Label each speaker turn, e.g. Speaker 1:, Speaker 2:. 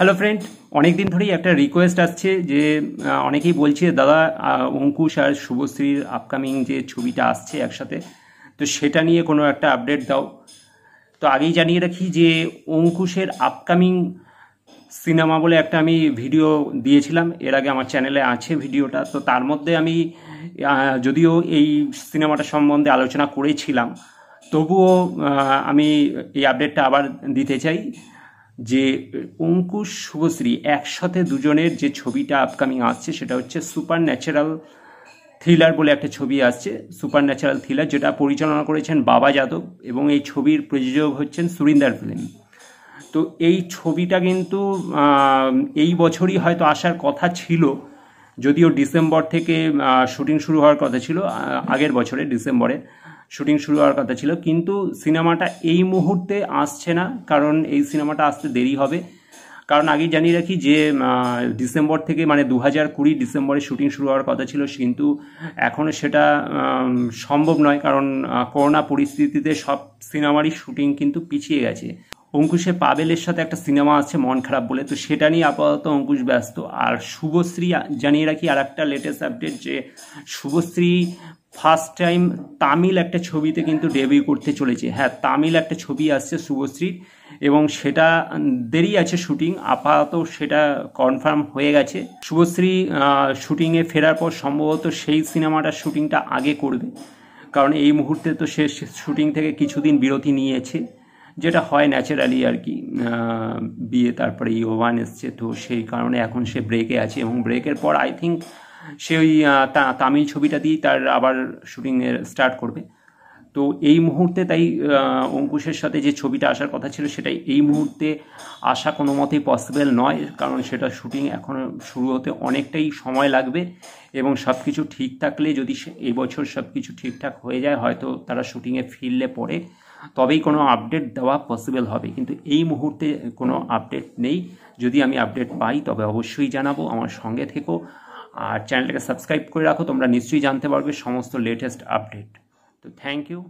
Speaker 1: hello friend অনেক দিন ধরেই একটা রিকোয়েস্ট আসছে যে অনেকেই বলছে দাদা অঙ্কুশ আর শুভশ্রীর আপকামিং যে ছবিটা আসছে একসাথে তো সেটা নিয়ে কোনো একটা আপডেট দাও তো আগেই জানিয়ে রাখি যে অঙ্কুশের আপকামিং সিনেমা বলে একটা আমি ভিডিও দিয়েছিলাম এর আগে আমার চ্যানেলে আছে ভিডিওটা তো তার মধ্যে আমি যদিও এই সিনেমাটা সম্বন্ধে আলোচনা করেছিলাম তবুও আমি এই আপডেটটা আবার দিতে চাই যে অঙ্কুশ শুভশ্রী একসাথে দুজনের যে ছবিটা আপকামিং আসছে সেটা হচ্ছে সুপার ন্যাচারাল থ্রিলার বলে একটা ছবি আসছে সুপার ন্যাচারাল থ্রিলার যেটা পরিচালনা করেছেন বাবা যাদব এবং এই ছবির প্রযোজক হচ্ছেন সুরিন্দার ফিল্ম তো এই ছবিটা কিন্তু এই বছরই হয়তো আসার কথা ছিল যদিও ডিসেম্বর থেকে শুটিং শুরু হওয়ার কথা ছিল আগের বছরে ডিসেম্বরে শুটিং শুরু হওয়ার কথা ছিল কিন্তু সিনেমাটা এই মুহূর্তে আসছে না কারণ এই সিনেমাটা আসতে দেরি হবে কারণ আগেই জানিয়ে রাখি যে ডিসেম্বর থেকে মানে দু হাজার কুড়ি ডিসেম্বরে শুটিং শুরু হওয়ার কথা ছিল কিন্তু এখনও সেটা সম্ভব নয় কারণ করোনা পরিস্থিতিতে সব সিনেমারই শুটিং কিন্তু পিছিয়ে গেছে অঙ্কুশের পাবেলের সাথে একটা সিনেমা আছে মন খারাপ বলে তো সেটা নিয়ে আপাতত অঙ্কুশ ব্যস্ত আর শুভশ্রী জানিয়ে রাখি আর একটা লেটেস্ট আপডেট যে শুভশ্রী ফার্স্ট টাইম তামিল একটা ছবিতে কিন্তু ডেবিউ করতে চলেছে হ্যাঁ তামিল একটা ছবি আসছে শুভশ্রী এবং সেটা দেরি আছে শুটিং আপাতত সেটা কনফার্ম হয়ে গেছে শুভশ্রী শুটিংয়ে ফেরার পর সম্ভবত সেই সিনেমাটার শুটিংটা আগে করবে কারণ এই মুহূর্তে তো সে শুটিং থেকে কিছুদিন বিরতি নিয়েছে যেটা হয় ন্যাচারালি আর কি বিয়ে তারপরে ইয়োভান এসছে তো সেই কারণে এখন সে ব্রেকে আছে এবং ব্রেকের পর আই থিঙ্ক সে ওই তামিল ছবিটা দিয়েই তার আবার শুটিংয়ের স্টার্ট করবে তো এই মুহূর্তে তাই অঙ্কুশের সাথে যে ছবিটা আসার কথা ছিল সেটাই এই মুহূর্তে আসা কোনো মতেই পসিবল নয় কারণ সেটা শুটিং এখন শুরু হতে অনেকটাই সময় লাগবে এবং সব কিছু ঠিক থাকলে যদি এবছর সব কিছু ঠিকঠাক হয়ে যায় হয়তো তারা শুটিংয়ে ফিরলে পরে তবেই কোনো আপডেট দেওয়া পসিবল হবে কিন্তু এই মুহূর্তে কোনো আপডেট নেই যদি আমি আপডেট পাই তবে অবশ্যই জানাবো আমার সঙ্গে থেকো আর চ্যানেলটাকে সাবস্ক্রাইব করে রাখো তোমরা নিশ্চয়ই জানতে পারবে সমস্ত লেটেস্ট আপডেট তো থ্যাংক ইউ